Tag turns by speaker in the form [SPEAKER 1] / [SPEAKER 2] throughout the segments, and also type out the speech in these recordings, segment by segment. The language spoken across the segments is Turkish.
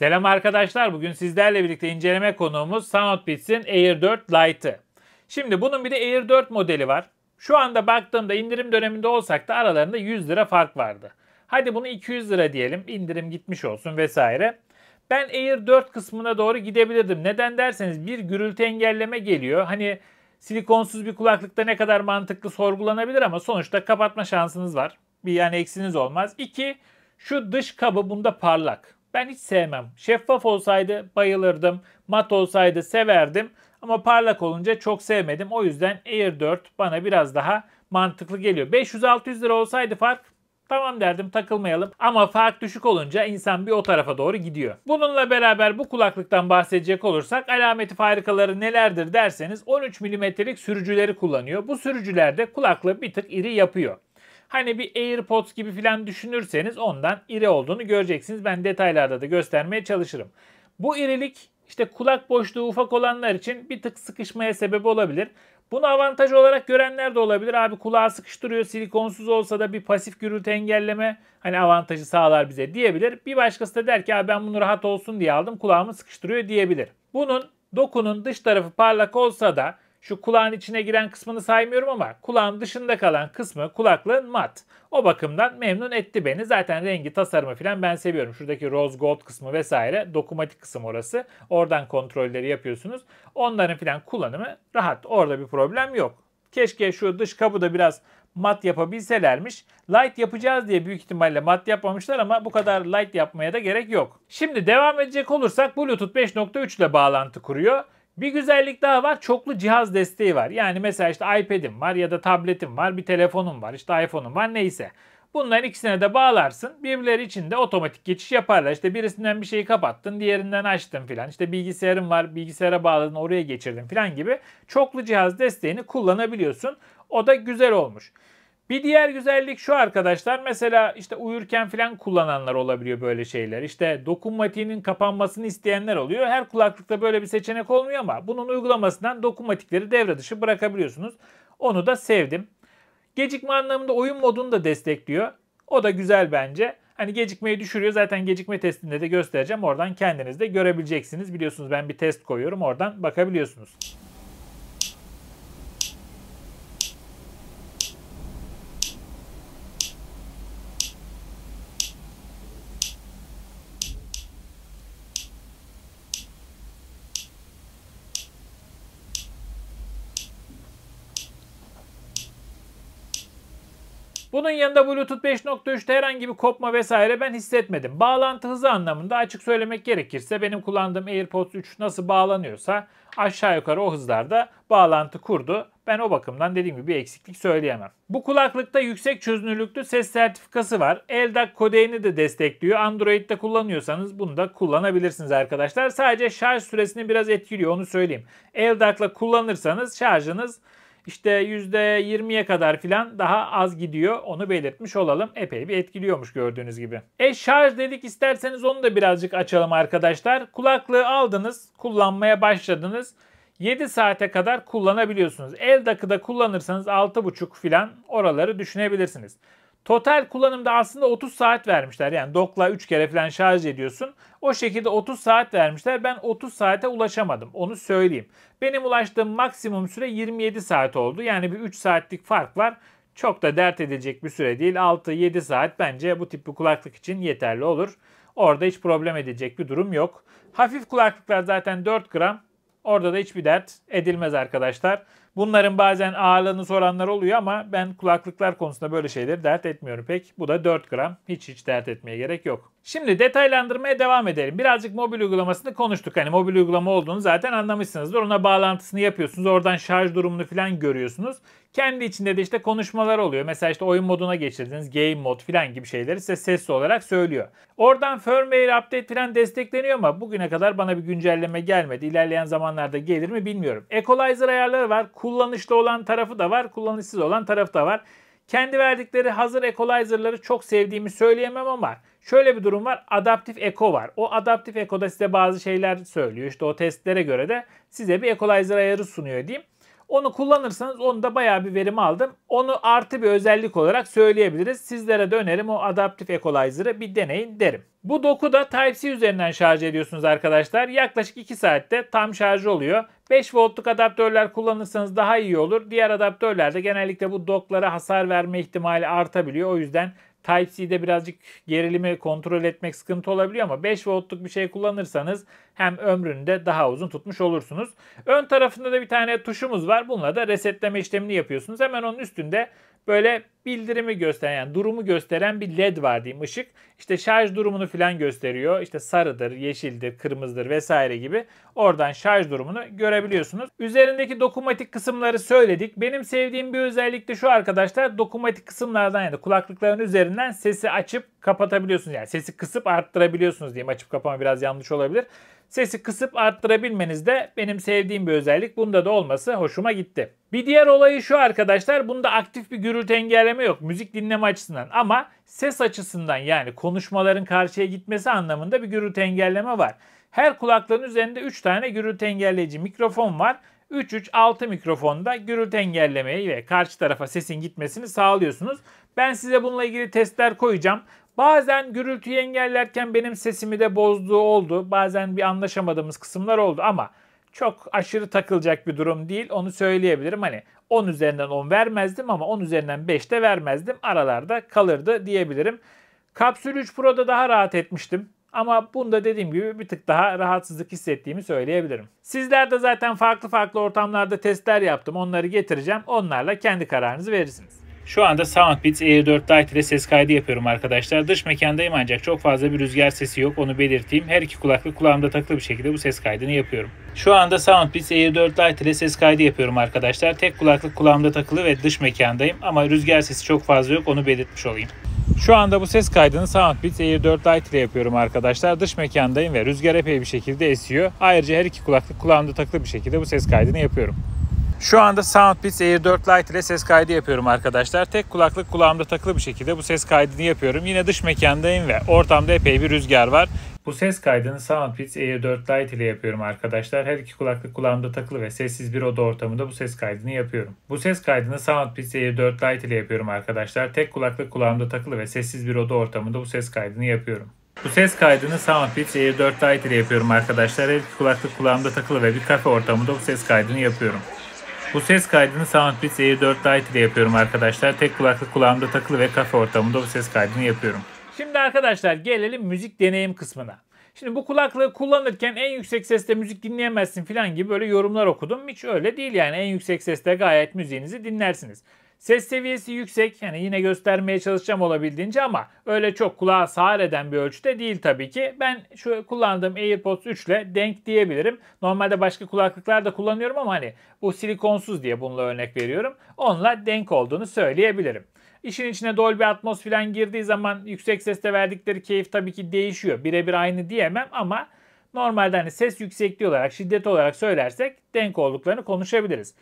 [SPEAKER 1] Selam arkadaşlar. Bugün sizlerle birlikte inceleme konuğumuz Soundbits'in Air 4 Lite'ı. Şimdi bunun bir de Air 4 modeli var. Şu anda baktığımda indirim döneminde olsak da aralarında 100 lira fark vardı. Hadi bunu 200 lira diyelim. indirim gitmiş olsun vesaire. Ben Air 4 kısmına doğru gidebilirdim. Neden derseniz bir gürültü engelleme geliyor. Hani silikonsuz bir kulaklıkta ne kadar mantıklı sorgulanabilir ama sonuçta kapatma şansınız var. Bir yani eksiniz olmaz. İki, şu dış kabı bunda parlak. Ben hiç sevmem. Şeffaf olsaydı bayılırdım. Mat olsaydı severdim. Ama parlak olunca çok sevmedim. O yüzden Air 4 bana biraz daha mantıklı geliyor. 500-600 lira olsaydı fark Tamam derdim takılmayalım ama fark düşük olunca insan bir o tarafa doğru gidiyor. Bununla beraber bu kulaklıktan bahsedecek olursak alameti farikaları nelerdir derseniz 13 mm'lik sürücüleri kullanıyor. Bu sürücülerde kulaklığı bir tık iri yapıyor. Hani bir AirPods gibi filan düşünürseniz ondan iri olduğunu göreceksiniz. Ben detaylarda da göstermeye çalışırım. Bu irilik işte kulak boşluğu ufak olanlar için bir tık sıkışmaya sebep olabilir. Bunu avantaj olarak görenler de olabilir. Abi kulağı sıkıştırıyor silikonsuz olsa da bir pasif gürültü engelleme hani avantajı sağlar bize diyebilir. Bir başkası da der ki abi ben bunu rahat olsun diye aldım kulağımı sıkıştırıyor diyebilir. Bunun dokunun dış tarafı parlak olsa da şu kulağın içine giren kısmını saymıyorum ama kulağın dışında kalan kısmı kulaklığın mat. O bakımdan memnun etti beni. Zaten rengi, tasarımı falan ben seviyorum. Şuradaki rose gold kısmı vesaire dokumatik kısım orası. Oradan kontrolleri yapıyorsunuz. Onların falan kullanımı rahat. Orada bir problem yok. Keşke şu dış kabı da biraz mat yapabilselermiş. Light yapacağız diye büyük ihtimalle mat yapmamışlar ama bu kadar light yapmaya da gerek yok. Şimdi devam edecek olursak Bluetooth 5.3 ile bağlantı kuruyor. Bir güzellik daha var. Çoklu cihaz desteği var. Yani mesela işte iPad'im var ya da tabletim var, bir telefonum var, işte iPhone'um var neyse. Bunların ikisine de bağlarsın. Birbirleri içinde otomatik geçiş yaparlar. İşte birisinden bir şeyi kapattın, diğerinden açtın filan. İşte bilgisayarın var, bilgisayara bağladın, oraya geçirdin filan gibi çoklu cihaz desteğini kullanabiliyorsun. O da güzel olmuş. Bir diğer güzellik şu arkadaşlar. Mesela işte uyurken falan kullananlar olabiliyor böyle şeyler. İşte dokunmatiğinin kapanmasını isteyenler oluyor. Her kulaklıkta böyle bir seçenek olmuyor ama bunun uygulamasından dokunmatikleri devre dışı bırakabiliyorsunuz. Onu da sevdim. Gecikme anlamında oyun modunu da destekliyor. O da güzel bence. Hani gecikmeyi düşürüyor. Zaten gecikme testinde de göstereceğim. Oradan kendiniz de görebileceksiniz. Biliyorsunuz ben bir test koyuyorum. Oradan bakabiliyorsunuz. Bunun yanında Bluetooth 5.3'te herhangi bir kopma vesaire ben hissetmedim. Bağlantı hızı anlamında açık söylemek gerekirse benim kullandığım AirPods 3 nasıl bağlanıyorsa aşağı yukarı o hızlarda bağlantı kurdu. Ben o bakımdan dediğim gibi bir eksiklik söyleyemem. Bu kulaklıkta yüksek çözünürlüklü ses sertifikası var. LDAC kodeğini de destekliyor. Android'de kullanıyorsanız bunu da kullanabilirsiniz arkadaşlar. Sadece şarj süresini biraz etkiliyor onu söyleyeyim. LDAC'la kullanırsanız şarjınız işte %20'ye kadar filan daha az gidiyor. Onu belirtmiş olalım. Epey bir etkiliyormuş gördüğünüz gibi. E şarj dedik isterseniz onu da birazcık açalım arkadaşlar. Kulaklığı aldınız, kullanmaya başladınız. 7 saate kadar kullanabiliyorsunuz. El takıda kullanırsanız 6,5 filan oraları düşünebilirsiniz. Total kullanımda aslında 30 saat vermişler. Yani dokla 3 kere falan şarj ediyorsun. O şekilde 30 saat vermişler. Ben 30 saate ulaşamadım. Onu söyleyeyim. Benim ulaştığım maksimum süre 27 saat oldu. Yani bir 3 saatlik fark var. Çok da dert edecek bir süre değil. 6-7 saat bence bu tip bir kulaklık için yeterli olur. Orada hiç problem edecek bir durum yok. Hafif kulaklıklar zaten 4 gram. Orada da hiçbir dert edilmez arkadaşlar. Bunların bazen ağırlığını soranlar oluyor ama ben kulaklıklar konusunda böyle şeyleri dert etmiyorum pek. Bu da 4 gram. Hiç hiç dert etmeye gerek yok. Şimdi detaylandırmaya devam edelim. Birazcık mobil uygulamasını konuştuk. Hani mobil uygulama olduğunu zaten anlamışsınızdır. Ona bağlantısını yapıyorsunuz. Oradan şarj durumunu falan görüyorsunuz. Kendi içinde de işte konuşmalar oluyor. Mesela işte oyun moduna geçirdiğiniz Game mod falan gibi şeyleri size sesli olarak söylüyor. Oradan firmware update falan destekleniyor ama bugüne kadar bana bir güncelleme gelmedi. İlerleyen zamanlarda gelir mi bilmiyorum. Equalizer ayarları var. Kullanışlı olan tarafı da var. Kullanışsız olan tarafı da var. Kendi verdikleri hazır equalizer'ları çok sevdiğimi söyleyemem ama şöyle bir durum var. Adaptif eco var. O adaptif Eco'da size bazı şeyler söylüyor. İşte o testlere göre de size bir equalizer ayarı sunuyor diyeyim. Onu kullanırsanız onu da bayağı bir verim aldım. Onu artı bir özellik olarak söyleyebiliriz. Sizlere de önerim o adaptif Equalizer'ı bir deneyin derim. Bu doku da Type-C üzerinden şarj ediyorsunuz arkadaşlar. Yaklaşık 2 saatte tam şarj oluyor. 5 voltluk adaptörler kullanırsanız daha iyi olur. Diğer adaptörlerde genellikle bu doklara hasar verme ihtimali artabiliyor. O yüzden Type-C'de birazcık gerilimi kontrol etmek sıkıntı olabiliyor ama 5 voltluk bir şey kullanırsanız hem ömrünü de daha uzun tutmuş olursunuz. Ön tarafında da bir tane tuşumuz var. Bununla da resetleme işlemini yapıyorsunuz. Hemen onun üstünde böyle bildirimi gösteren yani durumu gösteren bir led var diyeyim ışık. İşte şarj durumunu filan gösteriyor. İşte sarıdır, yeşildir, kırmızıdır vesaire gibi. Oradan şarj durumunu görebiliyorsunuz. Üzerindeki dokunmatik kısımları söyledik. Benim sevdiğim bir özellik de şu arkadaşlar. Dokunmatik kısımlardan yani kulaklıkların üzerinden sesi açıp kapatabiliyorsunuz. Yani sesi kısıp arttırabiliyorsunuz diyeyim. Açıp kapama biraz yanlış olabilir. Sesi kısıp arttırabilmeniz de benim sevdiğim bir özellik. Bunda da olması hoşuma gitti. Bir diğer olayı şu arkadaşlar. Bunda aktif bir gürültü engelleme yok. Müzik dinleme açısından ama ses açısından yani konuşmaların karşıya gitmesi anlamında bir gürültü engelleme var. Her kulaklığın üzerinde 3 tane gürültü engelleyici mikrofon var. 3-3-6 mikrofonda gürültü engellemeyi ve karşı tarafa sesin gitmesini sağlıyorsunuz. Ben size bununla ilgili testler koyacağım. Bazen gürültüyü engellerken benim sesimi de bozduğu oldu. Bazen bir anlaşamadığımız kısımlar oldu ama çok aşırı takılacak bir durum değil. Onu söyleyebilirim. Hani 10 üzerinden 10 vermezdim ama 10 üzerinden 5 de vermezdim. Aralarda kalırdı diyebilirim. Kapsül 3 Pro'da daha rahat etmiştim. Ama bunda dediğim gibi bir tık daha rahatsızlık hissettiğimi söyleyebilirim. Sizler de zaten farklı farklı ortamlarda testler yaptım. Onları getireceğim. Onlarla kendi kararınızı verirsiniz. Şu anda Soundbits Air 4 Lite ile ses kaydı yapıyorum arkadaşlar. Dış mekandayım ancak çok fazla bir rüzgar sesi yok onu belirteyim. Her iki kulaklık kulağımda takılı bir şekilde bu ses kaydını yapıyorum. Şu anda Soundbits Air 4 Lite ile ses kaydı yapıyorum arkadaşlar. Tek kulaklık kulağımda takılı ve dış mekandayım ama rüzgar sesi çok fazla yok onu belirtmiş olayım. Şu anda bu ses kaydını Soundbit Air 4 Lite ile yapıyorum arkadaşlar. Dış mekandayım ve rüzgar epey bir şekilde esiyor. Ayrıca her iki kulaklık kulağımda takılı bir şekilde bu ses kaydını yapıyorum. Şu anda Soundpeats Air 4 Lite ile ses kaydı yapıyorum arkadaşlar. Tek kulaklık kulağımda takılı bir şekilde bu ses kaydını yapıyorum. Yine dış mekandayım ve ortamda epey bir rüzgar var. Bu ses kaydını Soundpeats Air 4 Lite ile yapıyorum arkadaşlar. Her iki kulaklık kulağımda takılı ve sessiz bir oda ortamında bu ses kaydını yapıyorum. Bu ses kaydını Soundpeats Air 4 Lite ile yapıyorum arkadaşlar. Tek kulaklık kulağımda takılı ve sessiz bir oda ortamında bu ses kaydını yapıyorum. Bu ses kaydını Soundpeats Air 4 Lite ile yapıyorum arkadaşlar. Her iki kulaklık kulağımda takılı ve bir kafe ortamında bu ses kaydını yapıyorum. Bu ses kaydını SoundBits Air 4 Lite ile yapıyorum arkadaşlar. Tek kulaklık kulağımda takılı ve kafe ortamında bu ses kaydını yapıyorum. Şimdi arkadaşlar gelelim müzik deneyim kısmına. Şimdi bu kulaklığı kullanırken en yüksek sesle müzik dinleyemezsin falan gibi böyle yorumlar okudum. Hiç öyle değil yani en yüksek sesle gayet müziğinizi dinlersiniz. Ses seviyesi yüksek. Yani yine göstermeye çalışacağım olabildiğince ama öyle çok kulağa sağır eden bir ölçüde değil tabii ki. Ben şu kullandığım AirPods 3 ile denk diyebilirim. Normalde başka kulaklıklar da kullanıyorum ama hani bu silikonsuz diye bununla örnek veriyorum. Onunla denk olduğunu söyleyebilirim. İşin içine Dolby Atmos falan girdiği zaman yüksek seste verdikleri keyif tabii ki değişiyor. Birebir aynı diyemem ama normalde hani ses yüksekliği olarak, şiddet olarak söylersek denk olduklarını konuşabiliriz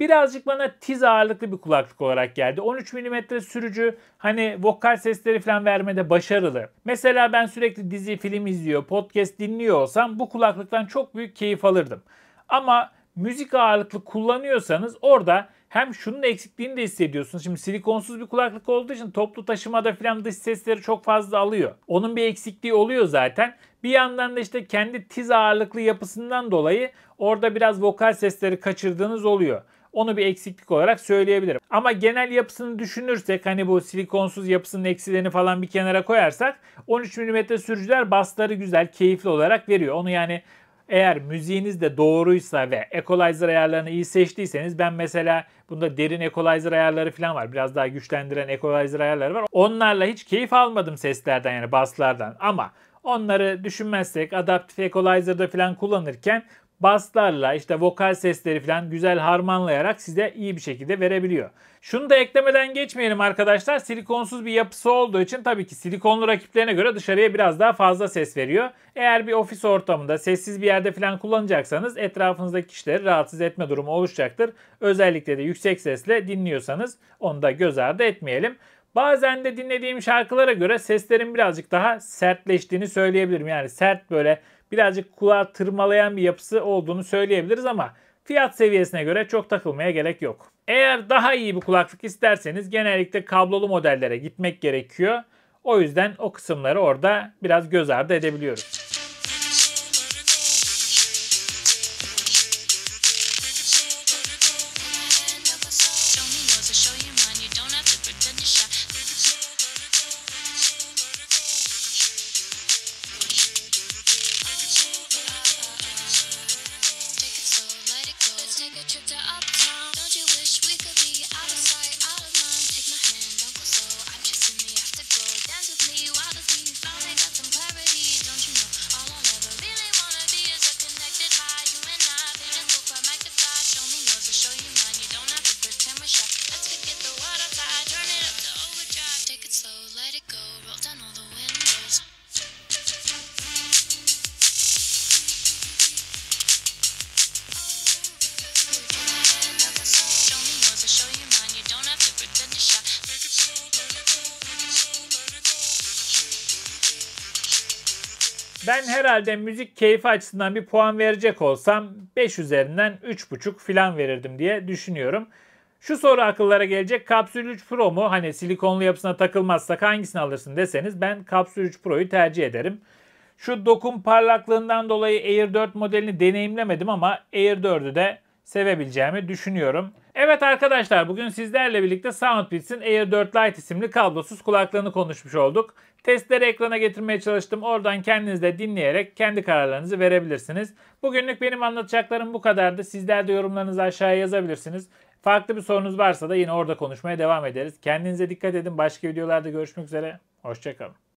[SPEAKER 1] birazcık bana tiz ağırlıklı bir kulaklık olarak geldi. 13 mm sürücü hani vokal sesleri falan vermede başarılı. Mesela ben sürekli dizi, film izliyor, podcast dinliyor olsam bu kulaklıktan çok büyük keyif alırdım. Ama müzik ağırlıklı kullanıyorsanız orada hem şunun eksikliğini de hissediyorsunuz. Şimdi silikonsuz bir kulaklık olduğu için toplu taşımada falan dış sesleri çok fazla alıyor. Onun bir eksikliği oluyor zaten. Bir yandan da işte kendi tiz ağırlıklı yapısından dolayı orada biraz vokal sesleri kaçırdığınız oluyor. Onu bir eksiklik olarak söyleyebilirim. Ama genel yapısını düşünürsek hani bu silikonsuz yapısının eksilerini falan bir kenara koyarsak 13 mm sürücüler basları güzel, keyifli olarak veriyor. Onu yani eğer müziğiniz de doğruysa ve equalizer ayarlarını iyi seçtiyseniz ben mesela bunda derin equalizer ayarları falan var. Biraz daha güçlendiren equalizer ayarları var. Onlarla hiç keyif almadım seslerden yani baslardan ama onları düşünmezsek adaptif equalizer'da falan kullanırken baslarla işte vokal sesleri falan güzel harmanlayarak size iyi bir şekilde verebiliyor. Şunu da eklemeden geçmeyelim arkadaşlar. Silikonsuz bir yapısı olduğu için tabii ki silikonlu rakiplerine göre dışarıya biraz daha fazla ses veriyor. Eğer bir ofis ortamında sessiz bir yerde falan kullanacaksanız etrafınızdaki kişileri rahatsız etme durumu oluşacaktır. Özellikle de yüksek sesle dinliyorsanız onu da göz ardı etmeyelim. Bazen de dinlediğim şarkılara göre seslerin birazcık daha sertleştiğini söyleyebilirim. Yani sert böyle birazcık kulağı tırmalayan bir yapısı olduğunu söyleyebiliriz ama fiyat seviyesine göre çok takılmaya gerek yok. Eğer daha iyi bir kulaklık isterseniz genellikle kablolu modellere gitmek gerekiyor. O yüzden o kısımları orada biraz göz ardı edebiliyoruz. to us. Ben herhalde müzik keyfi açısından bir puan verecek olsam 5 üzerinden 3.5 filan verirdim diye düşünüyorum. Şu soru akıllara gelecek. Kapsül 3 Pro mu? Hani silikonlu yapısına takılmazsak hangisini alırsın deseniz ben Kapsül 3 Pro'yu tercih ederim. Şu dokun parlaklığından dolayı Air 4 modelini deneyimlemedim ama Air 4'ü de sevebileceğimi düşünüyorum. Evet arkadaşlar bugün sizlerle birlikte Soundbits'in Air 4 Lite isimli kablosuz kulaklığını konuşmuş olduk. Testleri ekrana getirmeye çalıştım. Oradan kendiniz de dinleyerek kendi kararlarınızı verebilirsiniz. Bugünlük benim anlatacaklarım bu kadardı. Sizler de yorumlarınızı aşağıya yazabilirsiniz. Farklı bir sorunuz varsa da yine orada konuşmaya devam ederiz. Kendinize dikkat edin. Başka videolarda görüşmek üzere. Hoşçakalın.